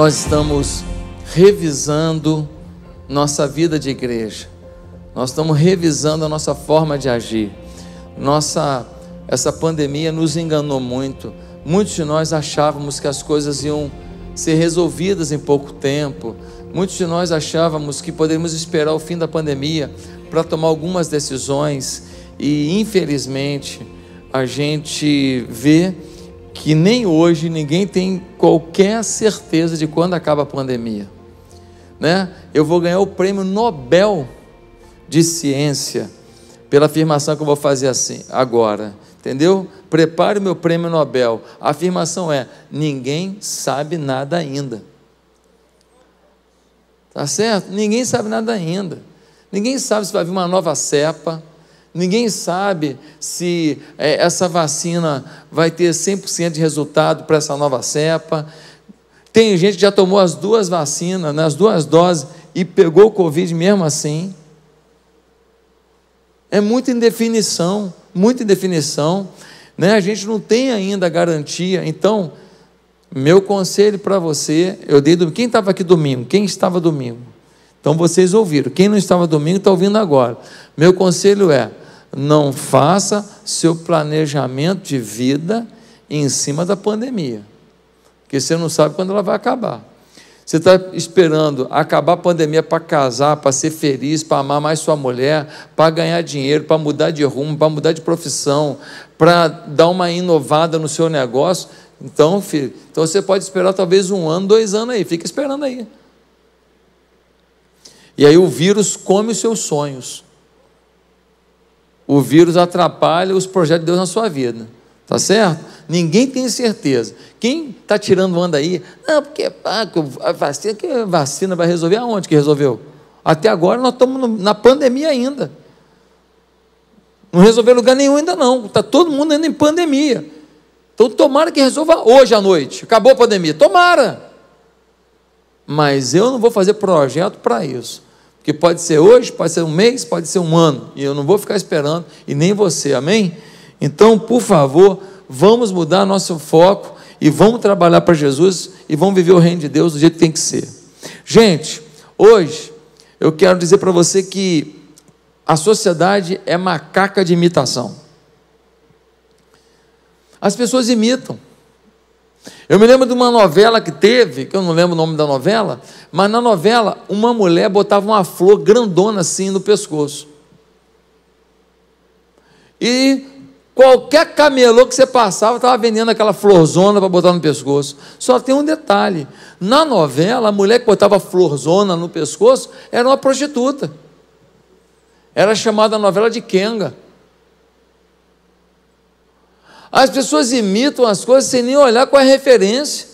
nós estamos revisando nossa vida de igreja. Nós estamos revisando a nossa forma de agir. Nossa essa pandemia nos enganou muito. Muitos de nós achávamos que as coisas iam ser resolvidas em pouco tempo. Muitos de nós achávamos que poderíamos esperar o fim da pandemia para tomar algumas decisões e infelizmente a gente vê que nem hoje ninguém tem qualquer certeza de quando acaba a pandemia. Né? Eu vou ganhar o prêmio Nobel de Ciência pela afirmação que eu vou fazer assim agora. Entendeu? Prepare o meu prêmio Nobel. A afirmação é: ninguém sabe nada ainda. Tá certo? Ninguém sabe nada ainda. Ninguém sabe se vai vir uma nova cepa. Ninguém sabe se é, essa vacina vai ter 100% de resultado para essa nova cepa. Tem gente que já tomou as duas vacinas, nas né, duas doses, e pegou o Covid mesmo assim. É muita indefinição, muita indefinição. Né? A gente não tem ainda garantia. Então, meu conselho para você, eu dei domingo. Quem estava aqui domingo? Quem estava domingo? Então vocês ouviram. Quem não estava domingo está ouvindo agora. Meu conselho é: não faça seu planejamento de vida em cima da pandemia, porque você não sabe quando ela vai acabar. Você está esperando acabar a pandemia para casar, para ser feliz, para amar mais sua mulher, para ganhar dinheiro, para mudar de rumo, para mudar de profissão, para dar uma inovada no seu negócio. Então, filho, então você pode esperar talvez um ano, dois anos aí, fica esperando aí. E aí o vírus come os seus sonhos o vírus atrapalha os projetos de Deus na sua vida. Tá certo? Ninguém tem certeza. Quem está tirando onda aí? Não, porque ah, a vacina, que a vacina vai resolver aonde que resolveu? Até agora nós estamos na pandemia ainda. Não resolveu lugar nenhum ainda não. Está todo mundo ainda em pandemia. Então tomara que resolva hoje à noite. Acabou a pandemia. Tomara. Mas eu não vou fazer projeto para isso pode ser hoje, pode ser um mês, pode ser um ano. E eu não vou ficar esperando, e nem você, amém? Então, por favor, vamos mudar nosso foco e vamos trabalhar para Jesus e vamos viver o reino de Deus do jeito que tem que ser. Gente, hoje eu quero dizer para você que a sociedade é macaca de imitação. As pessoas imitam. Eu me lembro de uma novela que teve, que eu não lembro o nome da novela, mas na novela uma mulher botava uma flor grandona assim no pescoço. E qualquer camelô que você passava estava vendendo aquela florzona para botar no pescoço. Só tem um detalhe: na novela, a mulher que botava florzona no pescoço era uma prostituta. Era chamada a novela de Kenga. As pessoas imitam as coisas sem nem olhar qual é a referência.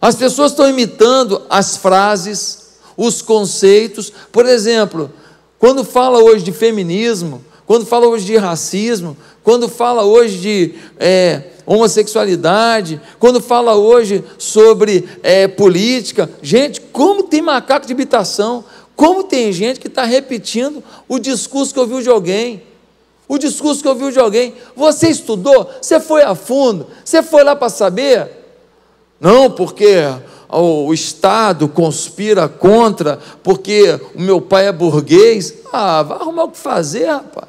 As pessoas estão imitando as frases, os conceitos. Por exemplo, quando fala hoje de feminismo, quando fala hoje de racismo, quando fala hoje de é, homossexualidade, quando fala hoje sobre é, política. Gente, como tem macaco de habitação? Como tem gente que está repetindo o discurso que ouviu de alguém? o discurso que ouviu de alguém. Você estudou? Você foi a fundo? Você foi lá para saber? Não, porque o Estado conspira contra, porque o meu pai é burguês. Ah, vai arrumar o que fazer, rapaz.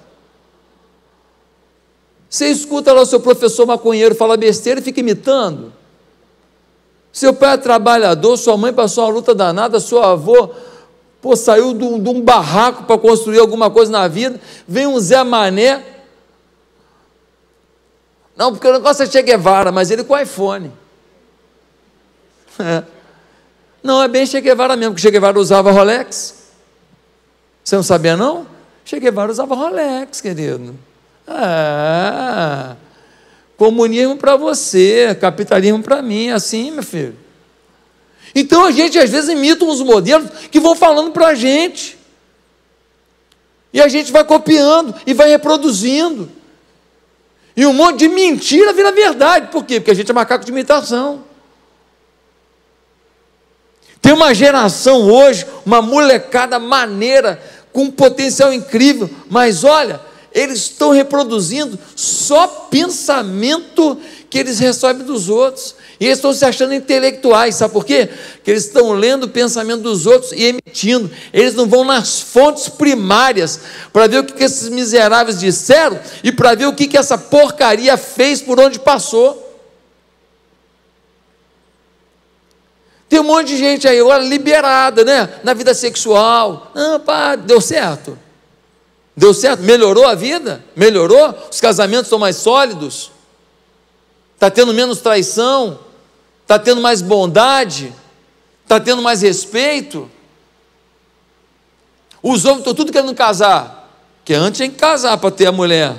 Você escuta lá o seu professor maconheiro falar besteira e fica imitando. Seu pai é trabalhador, sua mãe passou uma luta danada, seu avô Pô, saiu de um, de um barraco para construir alguma coisa na vida, vem um Zé Mané. Não, porque o negócio é Che Guevara, mas ele com iPhone. É. Não, é bem Che Guevara mesmo, porque Che Guevara usava Rolex. Você não sabia, não? Che Guevara usava Rolex, querido. Ah, comunismo para você, capitalismo para mim, é assim, meu filho. Então a gente às vezes imita uns modelos que vão falando para a gente. E a gente vai copiando e vai reproduzindo. E um monte de mentira vira verdade. Por quê? Porque a gente é macaco de imitação. Tem uma geração hoje, uma molecada maneira, com um potencial incrível, mas olha, eles estão reproduzindo só pensamento que eles recebem dos outros. E eles estão se achando intelectuais, sabe por quê? Porque eles estão lendo o pensamento dos outros e emitindo. Eles não vão nas fontes primárias para ver o que, que esses miseráveis disseram e para ver o que, que essa porcaria fez por onde passou. Tem um monte de gente aí agora liberada, né? Na vida sexual. Ah, pá, deu certo. Deu certo? Melhorou a vida? Melhorou? Os casamentos estão mais sólidos? Está tendo menos traição? está tendo mais bondade, está tendo mais respeito. Os homens estão tudo querendo casar, que antes tinha que casar para ter a mulher.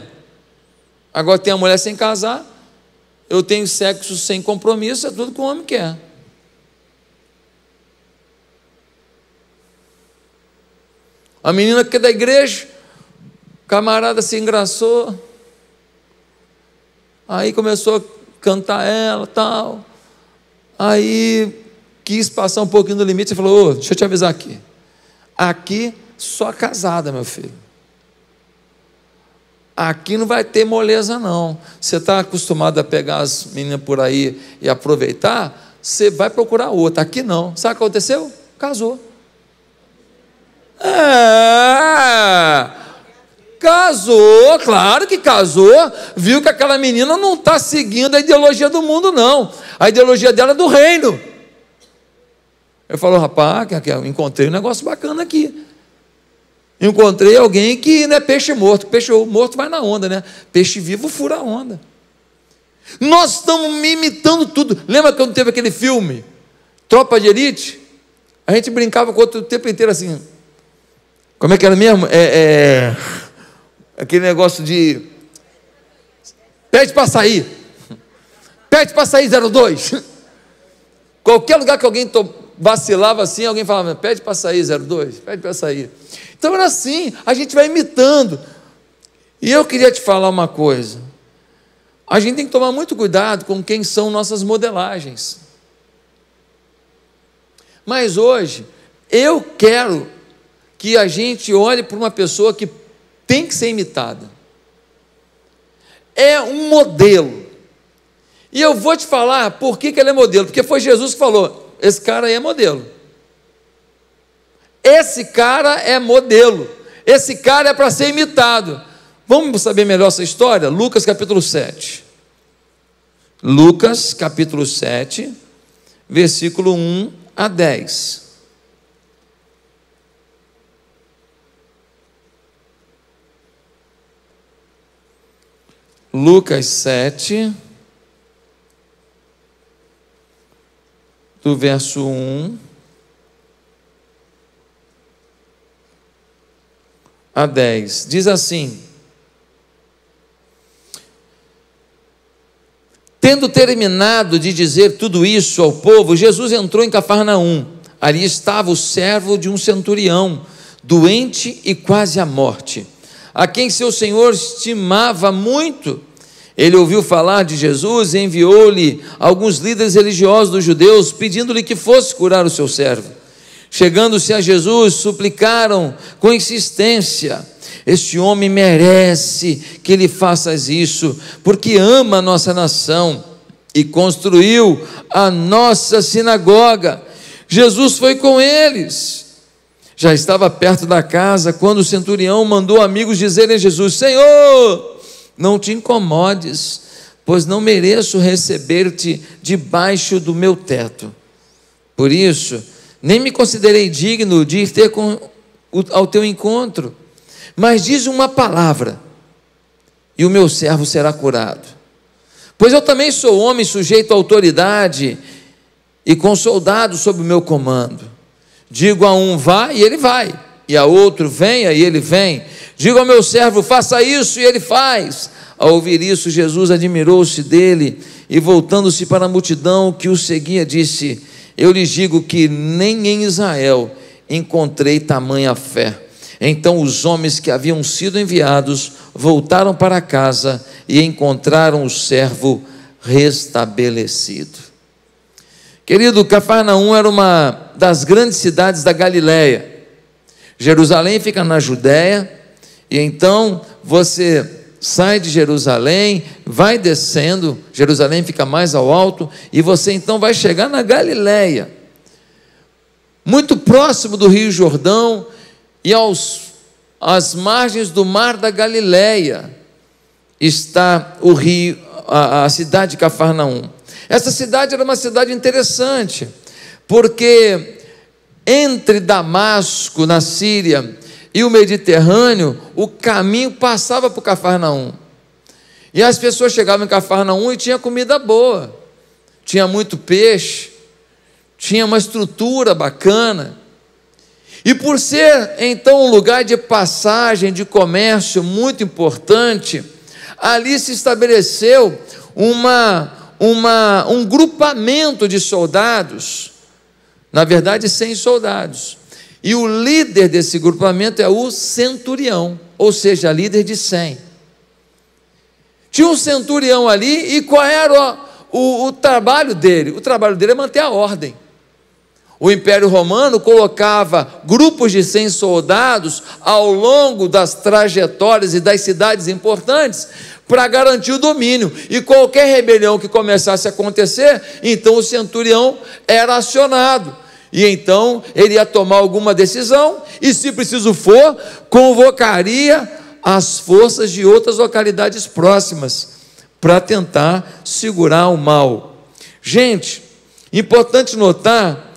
Agora tem a mulher sem casar, eu tenho sexo sem compromisso, é tudo que o homem quer. A menina que é da igreja, camarada se engraçou, aí começou a cantar ela, tal. Aí quis passar um pouquinho do limite e falou: oh, deixa eu te avisar aqui. Aqui só casada, meu filho. Aqui não vai ter moleza, não. Você está acostumado a pegar as meninas por aí e aproveitar, você vai procurar outra. Aqui não. Sabe o que aconteceu? Casou. Ah! Casou, claro que casou, viu que aquela menina não está seguindo a ideologia do mundo, não. A ideologia dela é do reino. Eu falo, rapaz, encontrei um negócio bacana aqui. Encontrei alguém que não é peixe morto. Peixe morto vai na onda, né? Peixe vivo fura a onda. Nós estamos imitando tudo. Lembra quando teve aquele filme, Tropa de Elite? A gente brincava com o outro o tempo inteiro assim. Como é que era mesmo? É, é aquele negócio de pede para sair, pede para sair 02. Qualquer lugar que alguém vacilava assim, alguém falava, pede para sair 02, pede para sair. Então era assim, a gente vai imitando. E eu queria te falar uma coisa. A gente tem que tomar muito cuidado com quem são nossas modelagens. Mas hoje, eu quero que a gente olhe para uma pessoa que tem que ser imitada. É um modelo. E eu vou te falar por que, que ele é modelo. Porque foi Jesus que falou: esse cara aí é modelo. Esse cara é modelo. Esse cara é para ser imitado. Vamos saber melhor essa história? Lucas capítulo 7. Lucas capítulo 7, versículo 1 a 10. Lucas 7, do verso 1 a 10. Diz assim: Tendo terminado de dizer tudo isso ao povo, Jesus entrou em Cafarnaum. Ali estava o servo de um centurião, doente e quase à morte, a quem seu senhor estimava muito ele ouviu falar de Jesus e enviou-lhe alguns líderes religiosos dos judeus, pedindo-lhe que fosse curar o seu servo. Chegando-se a Jesus, suplicaram com insistência: Este homem merece que lhe faças isso, porque ama a nossa nação e construiu a nossa sinagoga. Jesus foi com eles. Já estava perto da casa quando o centurião mandou amigos dizerem a Jesus: Senhor, não te incomodes, pois não mereço receber-te debaixo do meu teto. Por isso, nem me considerei digno de ir ter com, ao teu encontro, mas diz uma palavra, e o meu servo será curado. Pois eu também sou homem sujeito à autoridade e com soldados sob o meu comando. Digo a um, vai, e ele vai e a outro, venha, e ele vem. Diga ao meu servo, faça isso, e ele faz. Ao ouvir isso, Jesus admirou-se dele e, voltando-se para a multidão que o seguia, disse: Eu lhes digo que nem em Israel encontrei tamanha fé. Então os homens que haviam sido enviados voltaram para casa e encontraram o servo restabelecido. Querido, Cafarnaum era uma das grandes cidades da Galileia Jerusalém fica na Judéia, e então você sai de Jerusalém, vai descendo, Jerusalém fica mais ao alto, e você então vai chegar na Galiléia, muito próximo do Rio Jordão e aos, às margens do Mar da Galiléia está o rio, a, a cidade de Cafarnaum. Essa cidade era uma cidade interessante, porque entre Damasco, na Síria, e o Mediterrâneo, o caminho passava por Cafarnaum. E as pessoas chegavam em Cafarnaum e tinha comida boa, tinha muito peixe, tinha uma estrutura bacana. E por ser então um lugar de passagem, de comércio muito importante, ali se estabeleceu uma, uma, um grupamento de soldados na verdade, 100 soldados. E o líder desse grupamento é o centurião, ou seja, líder de 100. Tinha um centurião ali, e qual era o, o, o trabalho dele? O trabalho dele é manter a ordem. O Império Romano colocava grupos de 100 soldados ao longo das trajetórias e das cidades importantes para garantir o domínio. E qualquer rebelião que começasse a acontecer, então o centurião era acionado. E então ele ia tomar alguma decisão e, se preciso for, convocaria as forças de outras localidades próximas para tentar segurar o mal. Gente, importante notar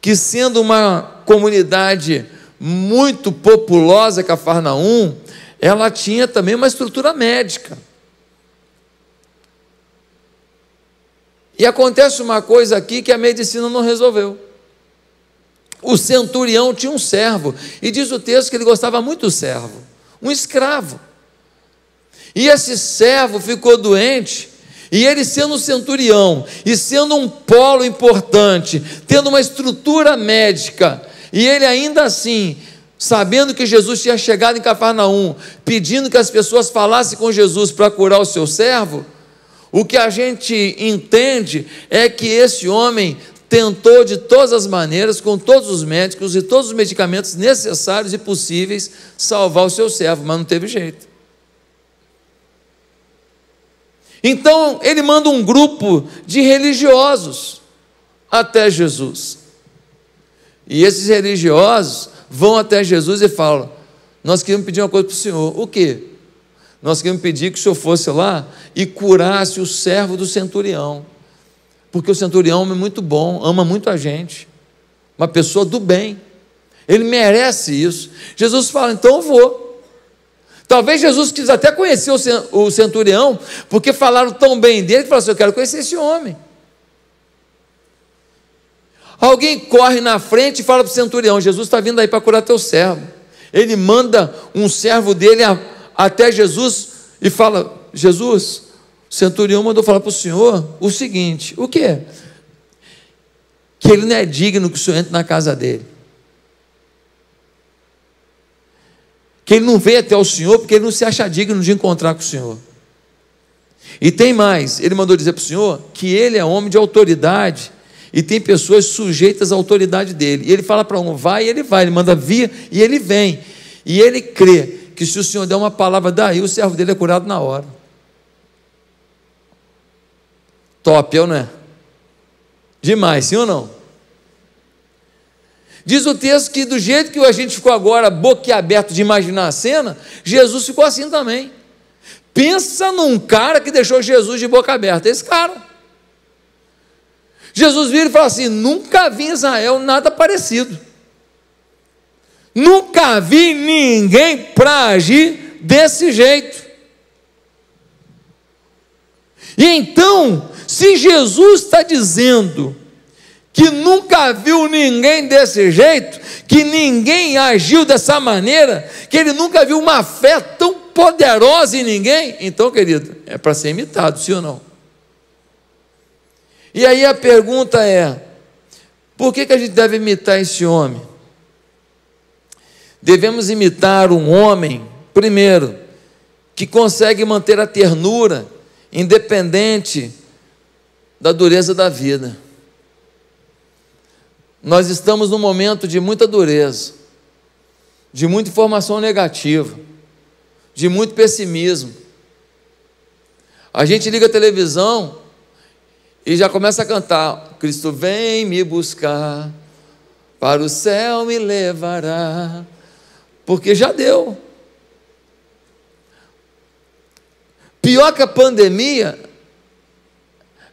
que, sendo uma comunidade muito populosa, Cafarnaum, ela tinha também uma estrutura médica. E acontece uma coisa aqui que a medicina não resolveu. O centurião tinha um servo, e diz o texto que ele gostava muito do servo, um escravo. E esse servo ficou doente e ele sendo um centurião, e sendo um polo importante, tendo uma estrutura médica, e ele ainda assim, sabendo que Jesus tinha chegado em Cafarnaum, pedindo que as pessoas falassem com Jesus para curar o seu servo, o que a gente entende é que esse homem tentou de todas as maneiras, com todos os médicos e todos os medicamentos necessários e possíveis, salvar o seu servo, mas não teve jeito. Então ele manda um grupo de religiosos até Jesus. E esses religiosos vão até Jesus e falam: Nós queremos pedir uma coisa para o senhor. O quê? Nós queremos pedir que o senhor fosse lá e curasse o servo do centurião. Porque o centurião é muito bom, ama muito a gente. Uma pessoa do bem. Ele merece isso. Jesus fala: Então eu vou. Talvez Jesus quis até conhecer o centurião, porque falaram tão bem dele que falou assim: Eu quero conhecer esse homem. Alguém corre na frente e fala para o centurião: Jesus está vindo aí para curar teu servo. Ele manda um servo dele a, até Jesus e fala: Jesus, o centurião mandou falar para o senhor o seguinte: o que? Que ele não é digno que o senhor entre na casa dele. que ele não veio até o Senhor porque ele não se acha digno de encontrar com o Senhor. E tem mais, ele mandou dizer para o Senhor que ele é homem de autoridade e tem pessoas sujeitas à autoridade dele. E ele fala para um, vai, e ele vai, ele manda vir e ele vem. E ele crê que se o Senhor der uma palavra daí, o servo dele é curado na hora. Top, eu é não é? Demais, sim ou não? Diz o texto que do jeito que a gente ficou agora boquiaberto de imaginar a cena, Jesus ficou assim também. Pensa num cara que deixou Jesus de boca aberta, esse cara. Jesus vira e fala assim: nunca vi em Israel nada parecido. Nunca vi ninguém para agir desse jeito. E então, se Jesus está dizendo que nunca viu ninguém desse jeito, que ninguém agiu dessa maneira, que ele nunca viu uma fé tão poderosa em ninguém. Então, querido, é para ser imitado, sim ou não? E aí a pergunta é: por que, que a gente deve imitar esse homem? Devemos imitar um homem, primeiro, que consegue manter a ternura, independente da dureza da vida. Nós estamos num momento de muita dureza, de muita informação negativa, de muito pessimismo. A gente liga a televisão e já começa a cantar: Cristo vem me buscar, para o céu me levará, porque já deu. Pior que a pandemia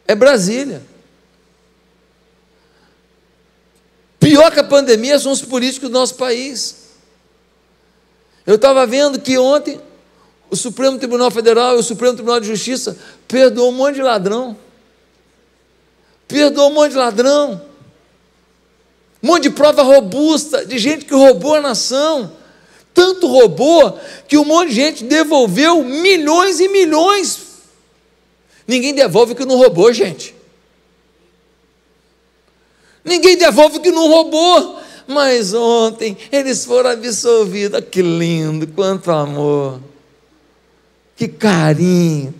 é Brasília. Pior que a pandemia são os políticos do nosso país. Eu estava vendo que ontem o Supremo Tribunal Federal e o Supremo Tribunal de Justiça perdoou um monte de ladrão. Perdoou um monte de ladrão. Um monte de prova robusta de gente que roubou a nação. Tanto roubou que um monte de gente devolveu milhões e milhões. Ninguém devolve o que não roubou, gente. Ninguém devolve o que não roubou. Mas ontem eles foram absolvidos. Ah, que lindo, quanto amor. Que carinho.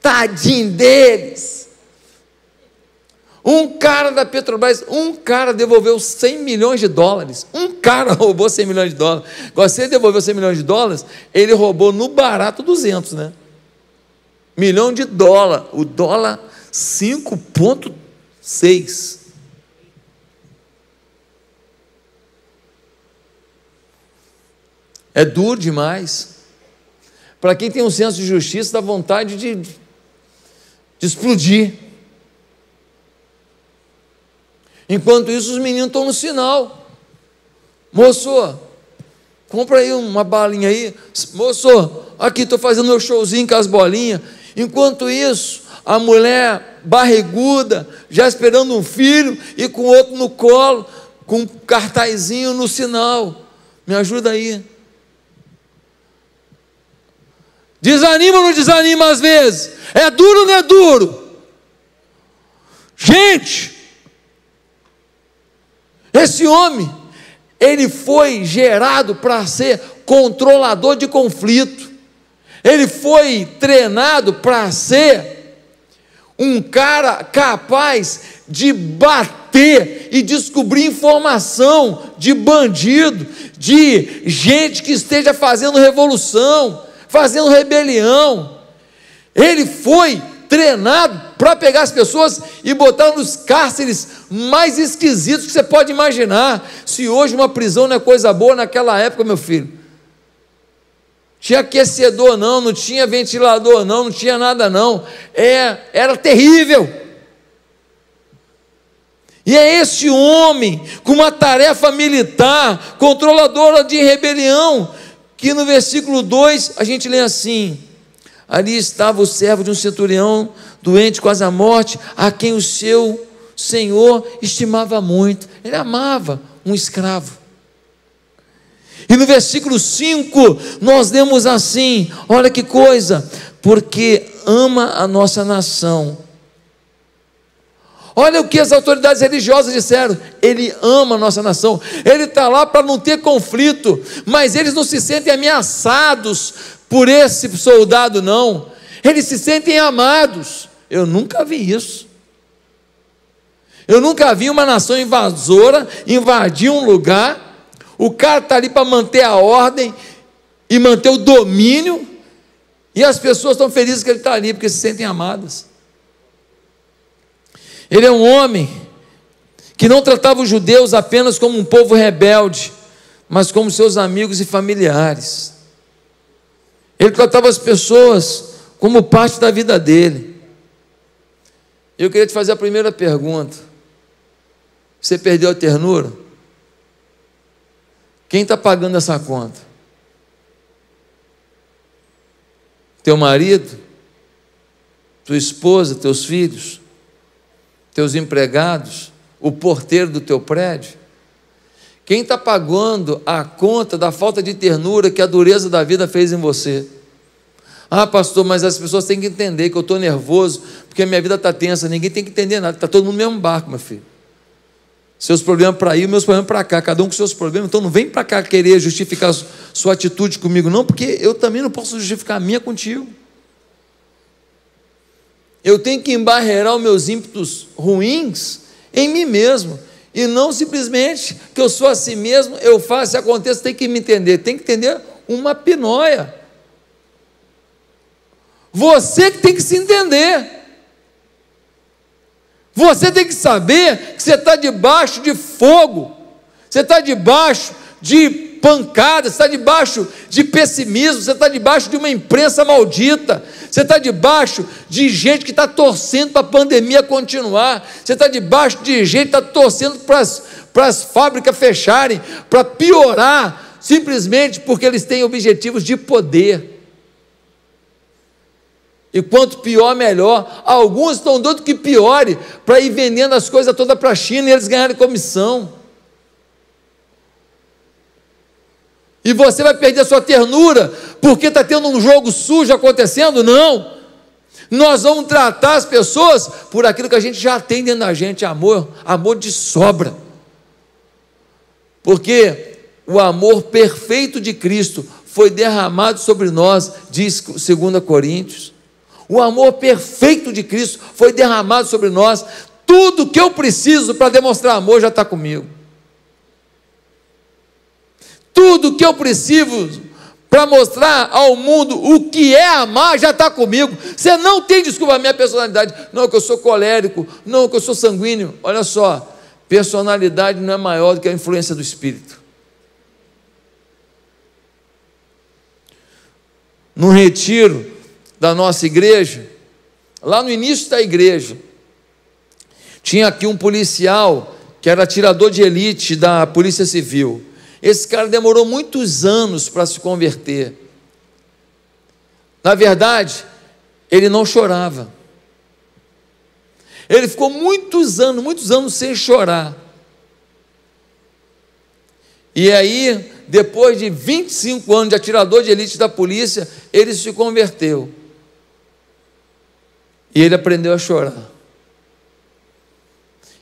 Tadinho deles. Um cara da Petrobras, um cara devolveu 100 milhões de dólares. Um cara roubou 100 milhões de dólares. Agora, se ele devolveu 100 milhões de dólares, ele roubou no barato 200, né? Milhão de dólar. O dólar 5,6. É duro demais. Para quem tem um senso de justiça, dá vontade de, de explodir. Enquanto isso, os meninos tomam no sinal. Moço, compra aí uma balinha aí. Moço, aqui estou fazendo meu showzinho com as bolinhas. Enquanto isso, a mulher barriguda, já esperando um filho e com outro no colo, com um cartazinho no sinal. Me ajuda aí. Desanima ou não desanima às vezes? É duro ou não é duro? Gente, esse homem, ele foi gerado para ser controlador de conflito, ele foi treinado para ser um cara capaz de bater e descobrir informação de bandido, de gente que esteja fazendo revolução, fazendo rebelião. Ele foi treinado para pegar as pessoas e botar nos cárceres mais esquisitos que você pode imaginar. Se hoje uma prisão não é coisa boa, naquela época, meu filho. Tinha aquecedor não, não tinha ventilador não, não tinha nada não. É, era terrível. E é este homem com uma tarefa militar, controladora de rebelião, que no versículo 2 a gente lê assim: Ali estava o servo de um centurião, doente quase à morte, a quem o seu senhor estimava muito. Ele amava um escravo. E no versículo 5, nós lemos assim: olha que coisa, porque ama a nossa nação Olha o que as autoridades religiosas disseram. Ele ama a nossa nação. Ele está lá para não ter conflito. Mas eles não se sentem ameaçados por esse soldado, não. Eles se sentem amados. Eu nunca vi isso. Eu nunca vi uma nação invasora invadir um lugar. O cara está ali para manter a ordem e manter o domínio. E as pessoas estão felizes que ele está ali, porque se sentem amadas. Ele é um homem que não tratava os judeus apenas como um povo rebelde, mas como seus amigos e familiares. Ele tratava as pessoas como parte da vida dele. Eu queria te fazer a primeira pergunta: você perdeu a ternura? Quem está pagando essa conta? Teu marido? Tua esposa? Teus filhos? teus empregados, o porteiro do teu prédio? Quem está pagando a conta da falta de ternura que a dureza da vida fez em você? Ah, pastor, mas as pessoas têm que entender que eu estou nervoso, porque a minha vida está tensa, ninguém tem que entender nada, está todo mundo no mesmo barco, meu filho. Seus problemas para aí, meus problemas para cá, cada um com seus problemas, então não vem para cá querer justificar sua atitude comigo, não, porque eu também não posso justificar a minha contigo. Eu tenho que embarrear os meus ímpetos ruins em mim mesmo. E não simplesmente que eu sou a si mesmo, eu faço e aconteça, tem que me entender. Tem que entender uma pinóia. Você que tem que se entender. Você tem que saber que você está debaixo de fogo, você está debaixo de pancada, você está debaixo de pessimismo, você está debaixo de uma imprensa maldita, você está debaixo de gente que está torcendo para a pandemia continuar. Você está debaixo de gente que está torcendo para as fábricas fecharem, para piorar, simplesmente porque eles têm objetivos de poder. E quanto pior, melhor. Alguns estão doidos que piore para ir vendendo as coisas toda para a China e eles ganharem comissão. E você vai perder a sua ternura porque está tendo um jogo sujo acontecendo? Não. Nós vamos tratar as pessoas por aquilo que a gente já tem dentro da gente, amor, amor de sobra. Porque o amor perfeito de Cristo foi derramado sobre nós, diz 2 Coríntios. O amor perfeito de Cristo foi derramado sobre nós. Tudo que eu preciso para demonstrar amor já está comigo. Tudo que eu preciso para mostrar ao mundo o que é amar já está comigo. Você não tem desculpa a minha personalidade. Não, que eu sou colérico. Não, que eu sou sanguíneo. Olha só, personalidade não é maior do que a influência do Espírito. No retiro da nossa igreja, lá no início da igreja, tinha aqui um policial que era atirador de elite da Polícia Civil. Esse cara demorou muitos anos para se converter. Na verdade, ele não chorava. Ele ficou muitos anos, muitos anos sem chorar. E aí, depois de 25 anos de atirador de elite da polícia, ele se converteu. E ele aprendeu a chorar.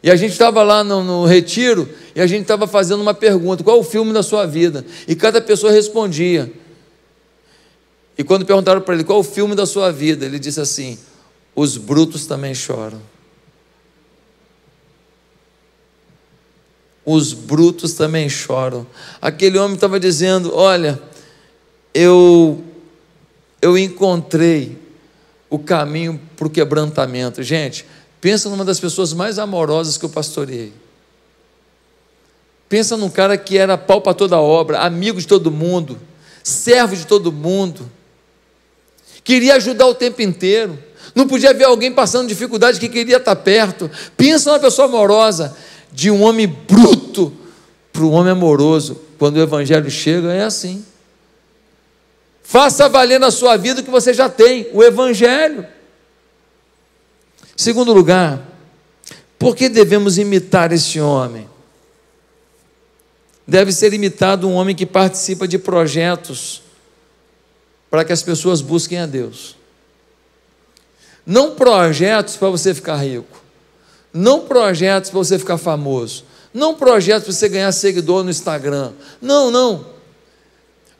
E a gente estava lá no, no, retiro e a gente estava fazendo uma pergunta: qual é o filme da sua vida? E cada pessoa respondia. E quando perguntaram para ele qual é o filme da sua vida, ele disse assim: Os brutos também choram. Os brutos também choram. Aquele homem estava dizendo: Olha, eu eu encontrei o caminho para o quebrantamento. Gente, Pensa numa das pessoas mais amorosas que eu pastoreei. Pensa num cara que era pau para toda obra, amigo de todo mundo, servo de todo mundo, queria ajudar o tempo inteiro, não podia ver alguém passando dificuldade que queria estar perto. Pensa numa pessoa amorosa, de um homem bruto para um homem amoroso. Quando o evangelho chega, é assim. Faça valer na sua vida o que você já tem, o evangelho. Segundo lugar, por que devemos imitar esse homem? Deve ser imitado um homem que participa de projetos para que as pessoas busquem a Deus. Não projetos para você ficar rico, não projetos para você ficar famoso, não projetos para você ganhar seguidor no Instagram. Não, não.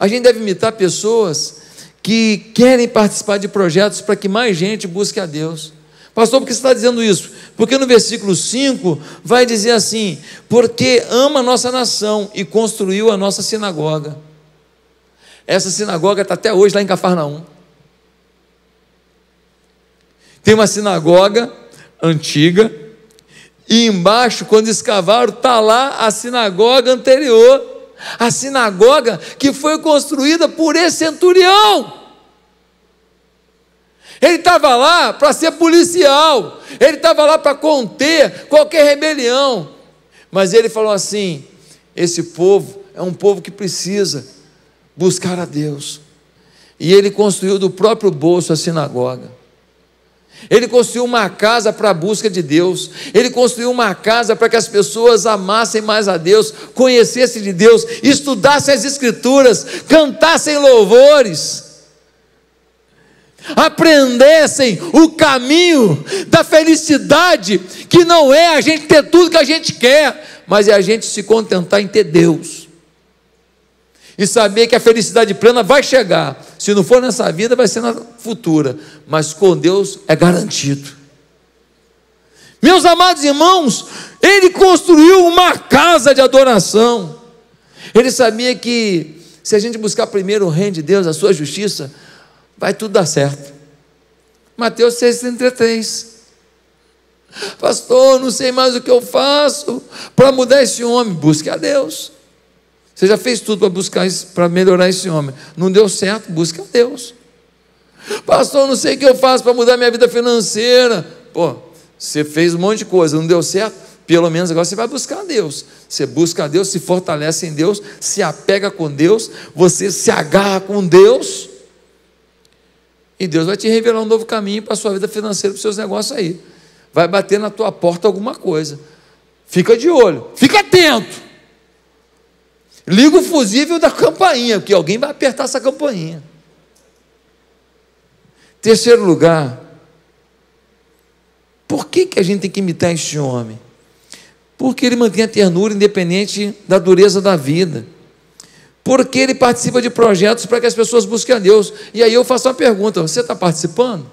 A gente deve imitar pessoas que querem participar de projetos para que mais gente busque a Deus. Pastor, por que você está dizendo isso? Porque no versículo 5 vai dizer assim: porque ama a nossa nação e construiu a nossa sinagoga. Essa sinagoga está até hoje lá em Cafarnaum. Tem uma sinagoga antiga, e embaixo, quando escavaram, está lá a sinagoga anterior, a sinagoga que foi construída por esse centurião. Ele estava lá para ser policial, ele estava lá para conter qualquer rebelião. Mas ele falou assim: esse povo é um povo que precisa buscar a Deus. E ele construiu do próprio bolso a sinagoga. Ele construiu uma casa para a busca de Deus. Ele construiu uma casa para que as pessoas amassem mais a Deus, conhecessem de Deus, estudassem as Escrituras, cantassem louvores aprendessem o caminho da felicidade, que não é a gente ter tudo que a gente quer, mas é a gente se contentar em ter Deus. E saber que a felicidade plena vai chegar. Se não for nessa vida, vai ser na futura. Mas com Deus é garantido. Meus amados irmãos, ele construiu uma casa de adoração. Ele sabia que se a gente buscar primeiro o reino de Deus, a sua justiça, vai tudo dar certo. Mateus 6,33. Pastor, não sei mais o que eu faço para mudar esse homem. Busque a Deus. Você já fez tudo para buscar para melhorar esse homem. Não deu certo, busque a Deus. Pastor, não sei o que eu faço para mudar minha vida financeira. Pô, você fez um monte de coisa, não deu certo. Pelo menos agora você vai buscar a Deus. Você busca a Deus, se fortalece em Deus, se apega com Deus, você se agarra com Deus e Deus vai te revelar um novo caminho para a sua vida financeira, para os seus negócios aí. Vai bater na tua porta alguma coisa. Fica de olho, fica atento. Liga o fusível da campainha, porque alguém vai apertar essa campainha. Terceiro lugar, por que, que a gente tem que imitar este homem? Porque ele mantém a ternura independente da dureza da vida porque ele participa de projetos para que as pessoas busquem a Deus. E aí eu faço uma pergunta: você está participando?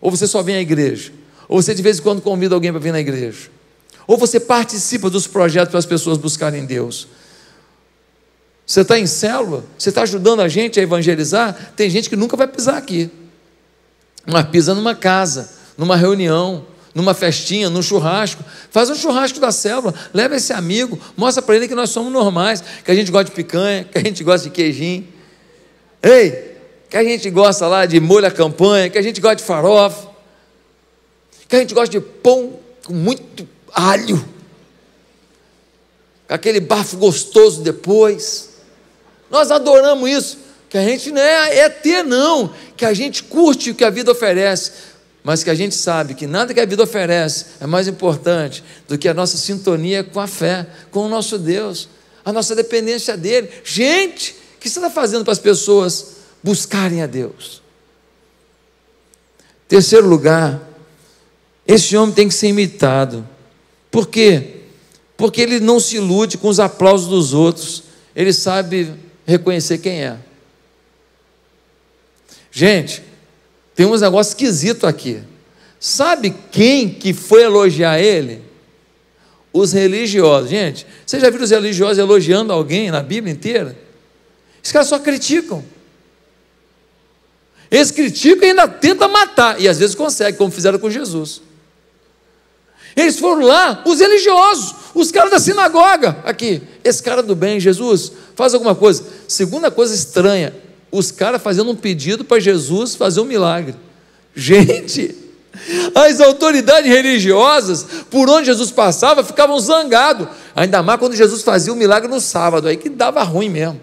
Ou você só vem à igreja? Ou você de vez em quando convida alguém para vir na igreja? Ou você participa dos projetos para as pessoas buscarem Deus? Você está em célula? Você está ajudando a gente a evangelizar? Tem gente que nunca vai pisar aqui, mas pisa numa casa, numa reunião, numa festinha, num churrasco. Faz um churrasco da célula, leva esse amigo, mostra para ele que nós somos normais, que a gente gosta de picanha, que a gente gosta de queijinho. Ei, que a gente gosta lá de molho à campanha, que a gente gosta de farofa, que a gente gosta de pão com muito alho, com aquele bafo gostoso depois. Nós adoramos isso que a gente não né, é ET, não, que a gente curte o que a vida oferece mas que a gente sabe que nada que a vida oferece é mais importante do que a nossa sintonia com a fé, com o nosso Deus, a nossa dependência dEle. Gente, o que você está fazendo para as pessoas buscarem a Deus? Terceiro lugar, esse homem tem que ser imitado. Por quê? Porque ele não se ilude com os aplausos dos outros, ele sabe reconhecer quem é. Gente, tem uns negócios esquisito aqui. Sabe quem que foi elogiar ele? Os religiosos. Gente, você já viu os religiosos elogiando alguém na Bíblia inteira? Os caras só criticam. Eles criticam e ainda tentam matar, e às vezes conseguem, como fizeram com Jesus. Eles foram lá, os religiosos, os caras da sinagoga, aqui, esse cara do bem, Jesus, faz alguma coisa. Segunda coisa estranha, os caras fazendo um pedido para Jesus fazer um milagre. Gente, as autoridades religiosas, por onde Jesus passava, ficavam zangados. Ainda mais quando Jesus fazia o um milagre no sábado, aí que dava ruim mesmo.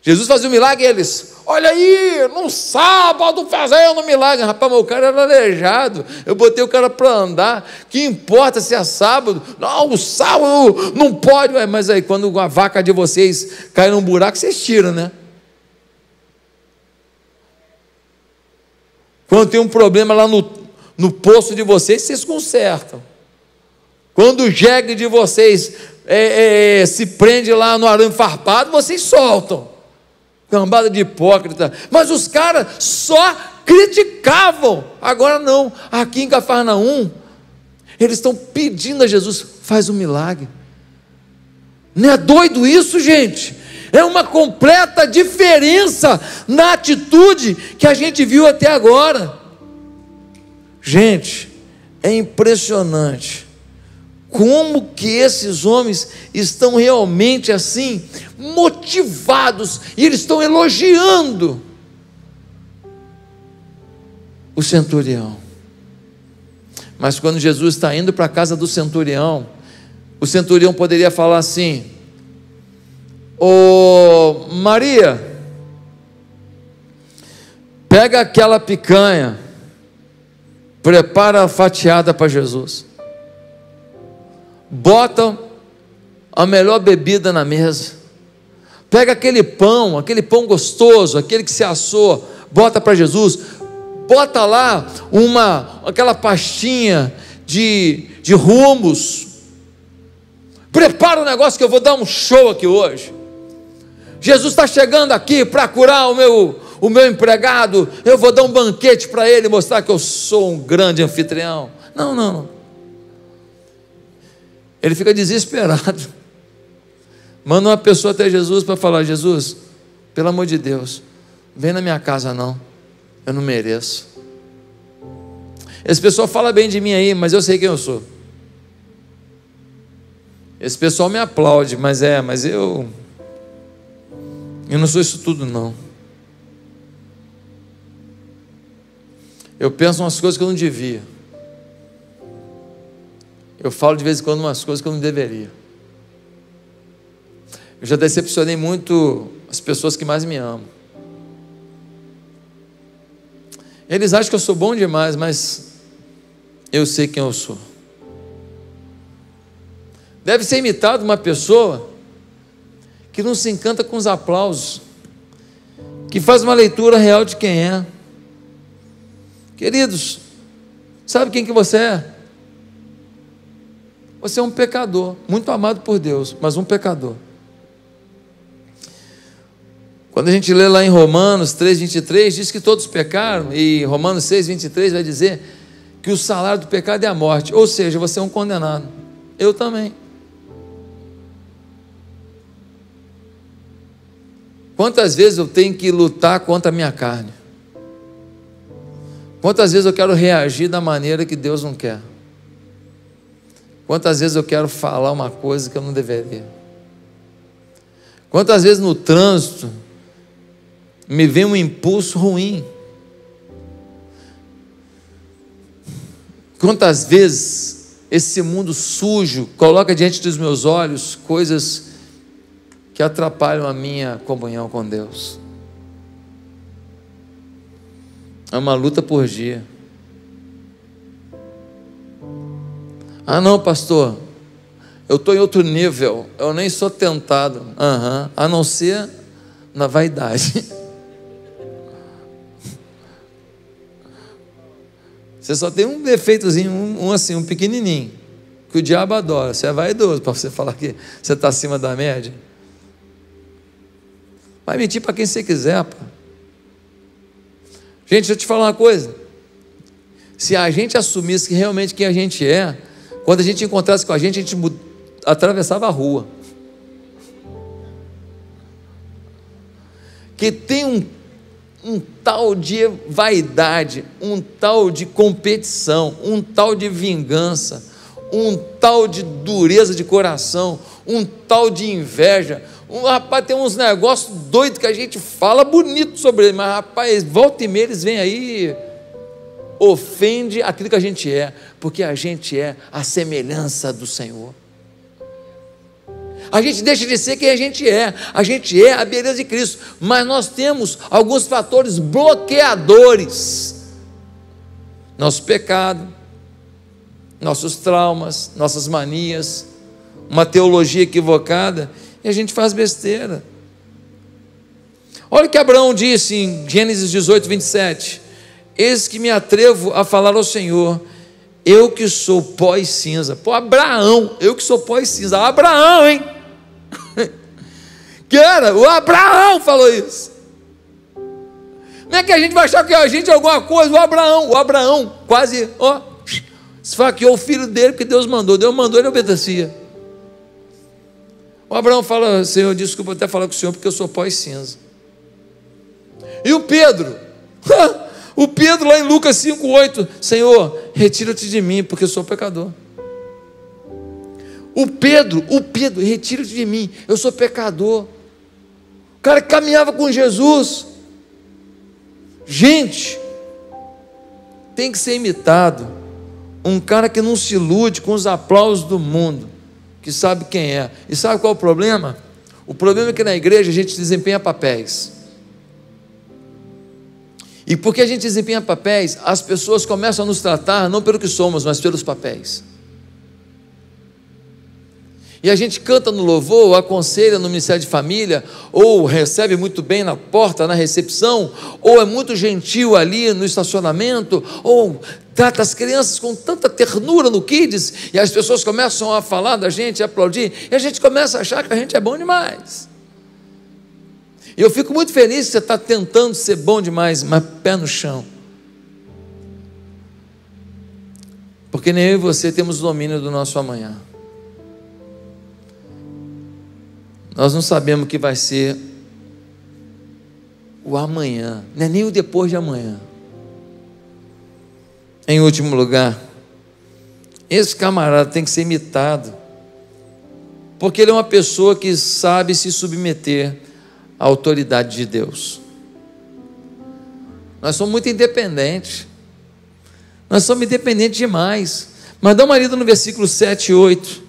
Jesus fazia o um milagre e eles, olha aí, no sábado fazendo um milagre. Rapaz, meu cara era aleijado, eu botei o cara para andar, que importa se é sábado? Não, o sábado não pode. Mas aí, quando a vaca de vocês cai num buraco, vocês tiram, né? Quando tem um problema lá no, no poço de vocês, vocês consertam. Quando o jegue de vocês é, é, se prende lá no arame farpado, vocês soltam. Cambada de hipócrita. Mas os caras só criticavam. Agora não. Aqui em Cafarnaum, eles estão pedindo a Jesus: faz um milagre. Não é doido isso, gente? É uma completa diferença na atitude que a gente viu até agora. Gente, é impressionante como que esses homens estão realmente assim motivados e eles estão elogiando o centurião. Mas quando Jesus está indo para a casa do centurião, o centurião poderia falar assim: Ô Maria, pega aquela picanha, prepara a fatiada para Jesus, bota a melhor bebida na mesa, pega aquele pão, aquele pão gostoso, aquele que se assou, bota para Jesus, bota lá uma aquela pastinha de, de rumos, prepara o um negócio que eu vou dar um show aqui hoje. Jesus está chegando aqui para curar o meu, o meu empregado, eu vou dar um banquete para ele, mostrar que eu sou um grande anfitrião. Não, não, não. Ele fica desesperado. Manda uma pessoa até Jesus para falar: Jesus, pelo amor de Deus, vem na minha casa não, eu não mereço. Esse pessoal fala bem de mim aí, mas eu sei quem eu sou. Esse pessoal me aplaude, mas é, mas eu eu não sou isso tudo, não. Eu penso umas coisas que eu não devia. Eu falo de vez em quando umas coisas que eu não deveria. Eu já decepcionei muito as pessoas que mais me amam. Eles acham que eu sou bom demais, mas eu sei quem eu sou. Deve ser imitado uma pessoa que não se encanta com os aplausos, que faz uma leitura real de quem é. Queridos, sabe quem que você é? Você é um pecador, muito amado por Deus, mas um pecador. Quando a gente lê lá em Romanos 3,23, diz que todos pecaram, e Romanos 6,23 vai dizer que o salário do pecado é a morte, ou seja, você é um condenado. Eu também. Quantas vezes eu tenho que lutar contra a minha carne? Quantas vezes eu quero reagir da maneira que Deus não quer? Quantas vezes eu quero falar uma coisa que eu não deveria? Quantas vezes no trânsito me vem um impulso ruim? Quantas vezes esse mundo sujo coloca diante dos meus olhos coisas que atrapalham a minha comunhão com Deus. É uma luta por dia. Ah, não, pastor, eu estou em outro nível, eu nem sou tentado, uhum, a não ser na vaidade. Você só tem um defeitozinho, um, um, assim, um pequenininho, que o diabo adora. Você é vaidoso para você falar que você está acima da média. Vai mentir para quem você quiser, pô. Gente, deixa eu te falar uma coisa. Se a gente assumisse que realmente quem a gente é, quando a gente encontrasse com a gente, a gente atravessava a rua. Que tem um, um tal de vaidade, um tal de competição, um tal de vingança, um tal de dureza de coração, um tal de inveja, um, rapaz, tem uns negócios doidos que a gente fala bonito sobre ele, mas rapaz, volta e meia eles vêm aí, ofende aquilo que a gente é, porque a gente é a semelhança do Senhor. A gente deixa de ser quem a gente é, a gente é a beleza de Cristo, mas nós temos alguns fatores bloqueadores: nosso pecado, nossos traumas, nossas manias, uma teologia equivocada e a gente faz besteira. Olha o que Abraão disse em Gênesis 18, 27. Eis que me atrevo a falar ao Senhor, eu que sou pó e cinza. Pô, Abraão, eu que sou pó e cinza. Abraão, hein? que era? O Abraão falou isso. Como é que a gente vai achar que a gente é alguma coisa, o Abraão, o Abraão quase, ó, esfaqueou o filho dele que Deus mandou. Deus mandou, ele obedecia. O Abraão fala, Senhor, desculpa até falar com o Senhor, porque eu sou pó e cinza. E o Pedro? o Pedro lá em Lucas 5,8, Senhor, retira-te de mim, porque eu sou pecador. O Pedro, o Pedro, retira-te de mim, eu sou pecador. O cara que caminhava com Jesus. Gente, tem que ser imitado um cara que não se ilude com os aplausos do mundo que sabe quem é. E sabe qual é o problema? O problema é que na igreja a gente desempenha papéis. E porque a gente desempenha papéis, as pessoas começam a nos tratar não pelo que somos, mas pelos papéis. E a gente canta no louvor, ou aconselha no Ministério de Família, ou recebe muito bem na porta, na recepção, ou é muito gentil ali no estacionamento, ou trata as crianças com tanta ternura no Kids, e as pessoas começam a falar da gente, a aplaudir, e a gente começa a achar que a gente é bom demais. E eu fico muito feliz que você está tentando ser bom demais, mas pé no chão. Porque nem eu e você temos domínio do nosso amanhã. Nós não sabemos o que vai ser o amanhã, não é nem o depois de amanhã. Em último lugar, esse camarada tem que ser imitado, porque ele é uma pessoa que sabe se submeter à autoridade de Deus. Nós somos muito independentes, nós somos independentes demais. Mas dá uma lida no versículo 7 e 8.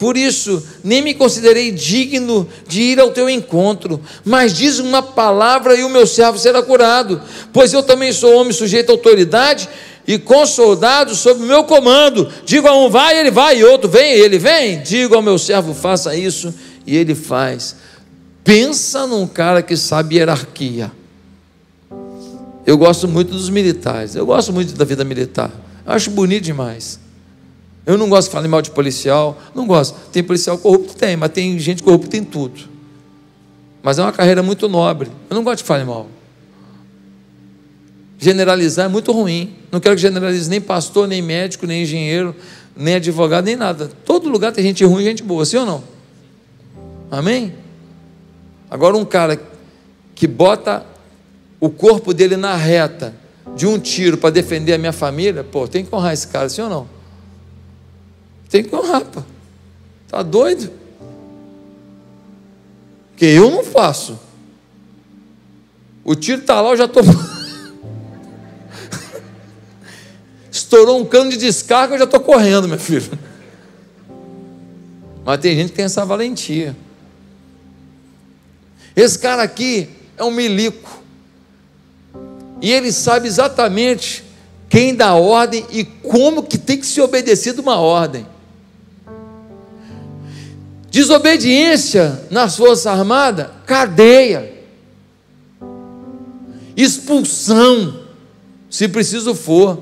Por isso, nem me considerei digno de ir ao teu encontro, mas diz uma palavra e o meu servo será curado, pois eu também sou homem sujeito à autoridade e com soldados sob o meu comando. Digo a um vai, ele vai, e outro vem, ele vem. Digo ao meu servo faça isso e ele faz. Pensa num cara que sabe hierarquia. Eu gosto muito dos militares, eu gosto muito da vida militar, acho bonito demais. Eu não gosto de falar mal de policial, não gosto. Tem policial corrupto? Tem, mas tem gente corrupta em tudo. Mas é uma carreira muito nobre. Eu não gosto de falar mal. Generalizar é muito ruim. Não quero que generalize nem pastor, nem médico, nem engenheiro, nem advogado, nem nada. Todo lugar tem gente ruim e gente boa, sim ou não? Amém? Agora, um cara que bota o corpo dele na reta de um tiro para defender a minha família, pô, tem que honrar esse cara, sim ou não? Tem que honrar, pô. Tá doido? Que eu não faço. O tiro tá lá, eu já tô Estourou um cano de descarga, eu já tô correndo, meu filho. Mas tem gente que tem essa valentia. Esse cara aqui é um milico. E ele sabe exatamente quem dá ordem e como que tem que ser obedecido uma ordem. Desobediência nas Forças Armadas, cadeia, expulsão, se preciso for.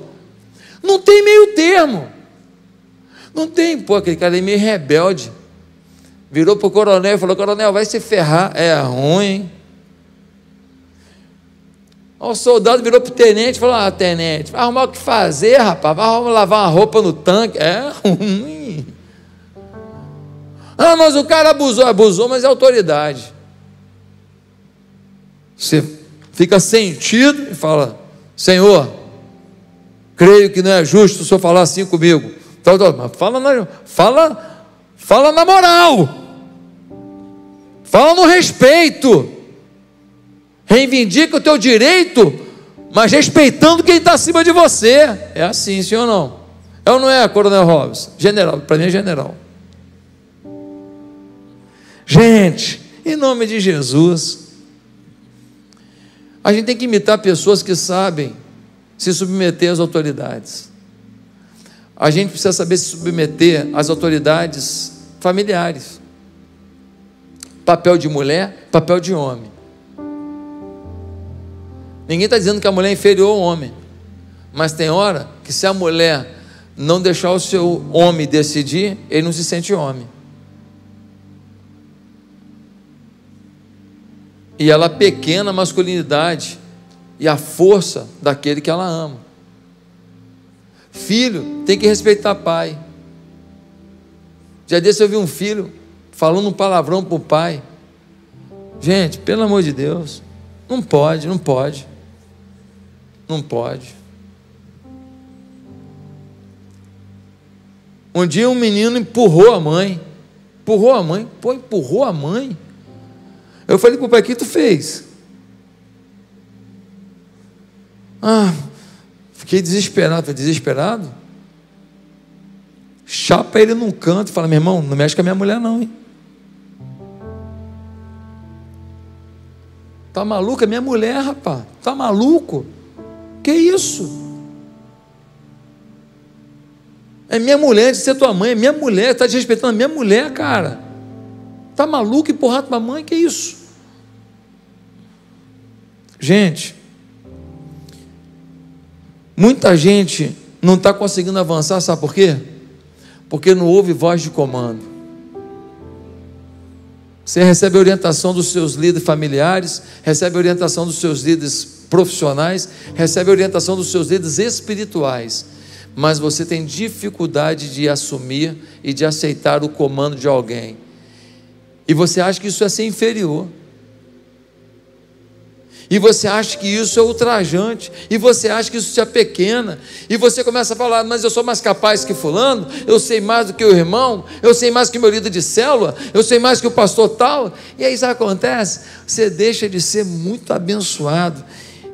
Não tem meio termo. Não tem, pô, aquele cara é meio rebelde. Virou para o coronel e falou: Coronel, vai se ferrar. É ruim. Hein? O soldado virou para o tenente e falou: Ah, tenente, vai arrumar o que fazer, rapaz. Vai lavar uma roupa no tanque. É ruim. Ah, mas o cara abusou, abusou, mas é autoridade. Você fica sentido e fala: Senhor, creio que não é justo o senhor falar assim comigo. Mas fala na, fala, fala na moral, fala no respeito, reivindica o teu direito, mas respeitando quem está acima de você. É assim, senhor ou não? É ou não é, Coronel Robson? General, para mim é general. Gente, em nome de Jesus. A gente tem que imitar pessoas que sabem se submeter às autoridades. A gente precisa saber se submeter às autoridades familiares. Papel de mulher, papel de homem. Ninguém está dizendo que a mulher é inferior ao homem. Mas tem hora que se a mulher não deixar o seu homem decidir, ele não se sente homem. e ela é pequena a masculinidade e a força daquele que ela ama. Filho tem que respeitar pai. Já desse eu vi um filho falando um palavrão para o pai. Gente, pelo amor de Deus, não pode, não pode. Não pode. Um dia um menino empurrou a mãe. Empurrou a mãe? Pô, empurrou a mãe? Eu falei para o pai, o que tu fez? Ah, fiquei desesperado. Falei, desesperado? Chapa ele num canto e fala, meu irmão, não mexe com a minha mulher não, hein? Tá maluco? É minha mulher, rapaz. Tá maluco? Que isso? É minha mulher, de ser tua mãe, é minha mulher, tá desrespeitando a minha mulher, cara. Tá maluco empurrar tua mãe? Que isso? Gente, muita gente não está conseguindo avançar, sabe por quê? Porque não houve voz de comando. Você recebe orientação dos seus líderes familiares, recebe orientação dos seus líderes profissionais, recebe orientação dos seus líderes espirituais, mas você tem dificuldade de assumir e de aceitar o comando de alguém. E você acha que isso é ser inferior e você acha que isso é ultrajante, e você acha que isso é apequena, e você começa a falar, mas eu sou mais capaz que fulano, eu sei mais do que o irmão, eu sei mais que meu líder de célula, eu sei mais que o pastor tal, e aí isso acontece? Você deixa de ser muito abençoado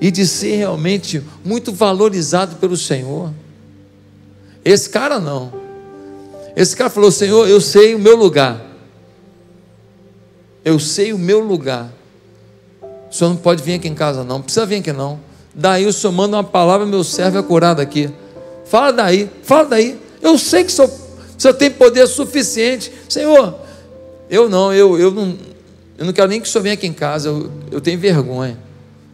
e de ser realmente muito valorizado pelo Senhor. Esse cara não. Esse cara falou: Senhor, eu sei o meu lugar. Eu sei o meu lugar. O senhor não pode vir aqui em casa, não. não precisa vir aqui, não. Daí o senhor manda uma palavra, meu servo é curado aqui. Fala daí, fala daí. Eu sei que o senhor, o senhor tem poder suficiente. Senhor, eu não, eu, eu não. Eu não quero nem que o senhor venha aqui em casa. Eu, eu tenho vergonha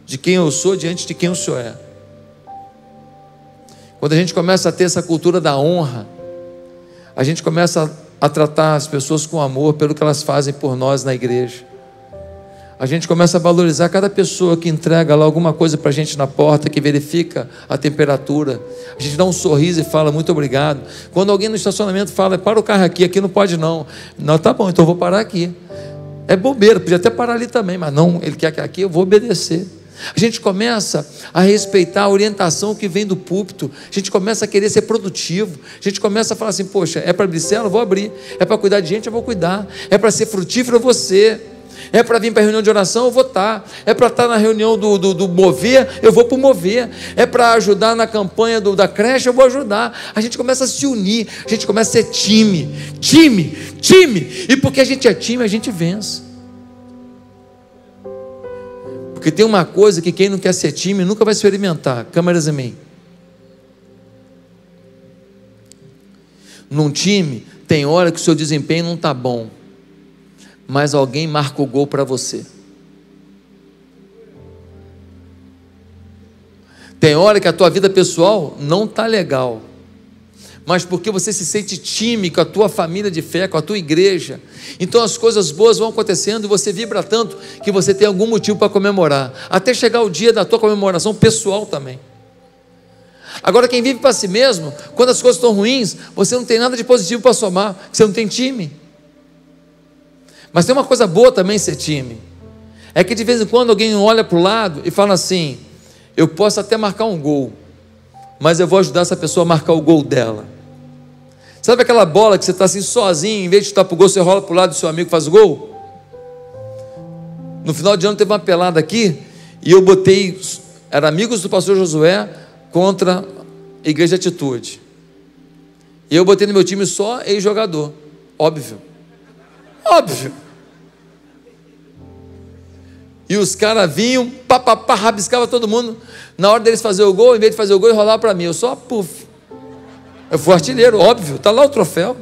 de quem eu sou diante de quem o senhor é. Quando a gente começa a ter essa cultura da honra, a gente começa a, a tratar as pessoas com amor pelo que elas fazem por nós na igreja a gente começa a valorizar cada pessoa que entrega lá alguma coisa para a gente na porta, que verifica a temperatura. A gente dá um sorriso e fala muito obrigado. Quando alguém no estacionamento fala, é, para o carro aqui, aqui não pode não. Não, tá bom, então eu vou parar aqui. É bobeira, podia até parar ali também, mas não, ele quer que aqui eu vou obedecer. A gente começa a respeitar a orientação que vem do púlpito, a gente começa a querer ser produtivo, a gente começa a falar assim: poxa, é para abrir célula, eu vou abrir, é para cuidar de gente, eu vou cuidar, é para ser frutífero, eu vou ser. É para vir para a reunião de oração, eu vou estar. Tá. É para estar tá na reunião do, do, do mover, eu vou para o mover. É para ajudar na campanha do, da creche, eu vou ajudar. A gente começa a se unir, a gente começa a ser time. Time, time. E porque a gente é time, a gente vence. Porque tem uma coisa que quem não quer ser time nunca vai experimentar. Câmeras em mim. Num time, tem hora que o seu desempenho não está bom mas alguém marca o gol para você. Tem hora que a tua vida pessoal não tá legal, mas porque você se sente time com a tua família de fé, com a tua igreja. Então as coisas boas vão acontecendo e você vibra tanto que você tem algum motivo para comemorar, até chegar o dia da tua comemoração pessoal também. Agora, quem vive para si mesmo, quando as coisas estão ruins, você não tem nada de positivo para somar, você não tem time. Mas tem uma coisa boa também ser time. É que de vez em quando alguém olha para o lado e fala assim: eu posso até marcar um gol, mas eu vou ajudar essa pessoa a marcar o gol dela. Sabe aquela bola que você está assim sozinho, em vez de estar para o gol, você rola para o lado do seu amigo faz o gol? No final de ano teve uma pelada aqui e eu botei, era amigos do pastor Josué contra a Igreja Atitude. E eu botei no meu time só ex-jogador. Óbvio. Óbvio. E os caras vinham, papapá, rabiscava todo mundo. Na hora deles fazer o gol, em vez de fazer o gol, eles para mim. Eu só, puf. Eu fui artilheiro, óbvio. Está lá o troféu.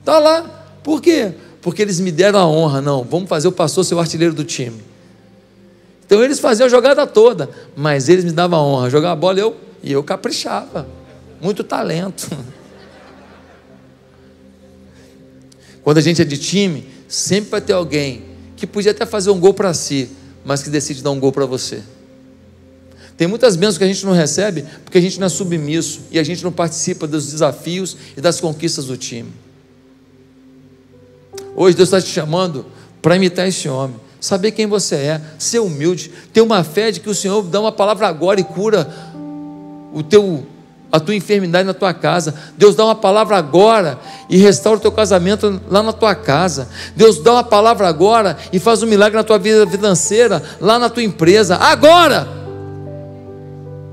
Está lá. Por quê? Porque eles me deram a honra. Não, vamos fazer o pastor ser o artilheiro do time. Então eles faziam a jogada toda, mas eles me davam a honra. Jogar a bola eu, e eu caprichava. Muito talento. Quando a gente é de time, sempre vai ter alguém que podia até fazer um gol para si, mas que decide dar um gol para você. Tem muitas bênçãos que a gente não recebe porque a gente não é submisso e a gente não participa dos desafios e das conquistas do time. Hoje Deus está te chamando para imitar esse homem, saber quem você é, ser humilde, ter uma fé de que o Senhor dá uma palavra agora e cura o teu a tua enfermidade na tua casa. Deus dá uma palavra agora e restaura o teu casamento lá na tua casa. Deus dá uma palavra agora e faz um milagre na tua vida financeira, lá na tua empresa, agora.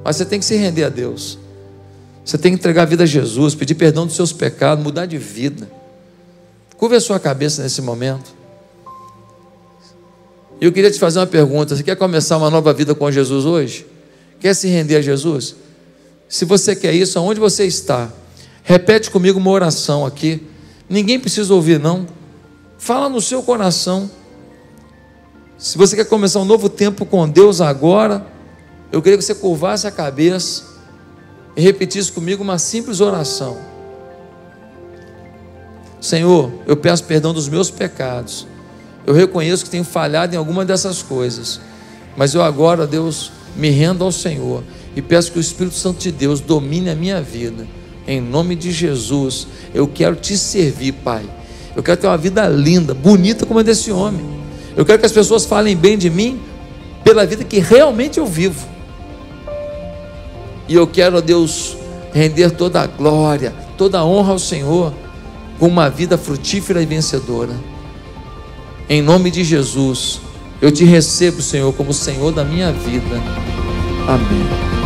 Mas você tem que se render a Deus. Você tem que entregar a vida a Jesus, pedir perdão dos seus pecados, mudar de vida. Curva a sua cabeça nesse momento. E eu queria te fazer uma pergunta: você quer começar uma nova vida com Jesus hoje? Quer se render a Jesus? Se você quer isso, aonde você está? Repete comigo uma oração aqui. Ninguém precisa ouvir, não. Fala no seu coração. Se você quer começar um novo tempo com Deus agora, eu queria que você curvasse a cabeça e repetisse comigo uma simples oração. Senhor, eu peço perdão dos meus pecados. Eu reconheço que tenho falhado em alguma dessas coisas. Mas eu agora, Deus, me rendo ao Senhor e peço que o Espírito Santo de Deus domine a minha vida. Em nome de Jesus, eu quero te servir, Pai. Eu quero ter uma vida linda, bonita como a desse homem. Eu quero que as pessoas falem bem de mim pela vida que realmente eu vivo. E eu quero, ó Deus, render toda a glória, toda a honra ao Senhor, com uma vida frutífera e vencedora. Em nome de Jesus, eu te recebo, Senhor, como Senhor da minha vida. Amém.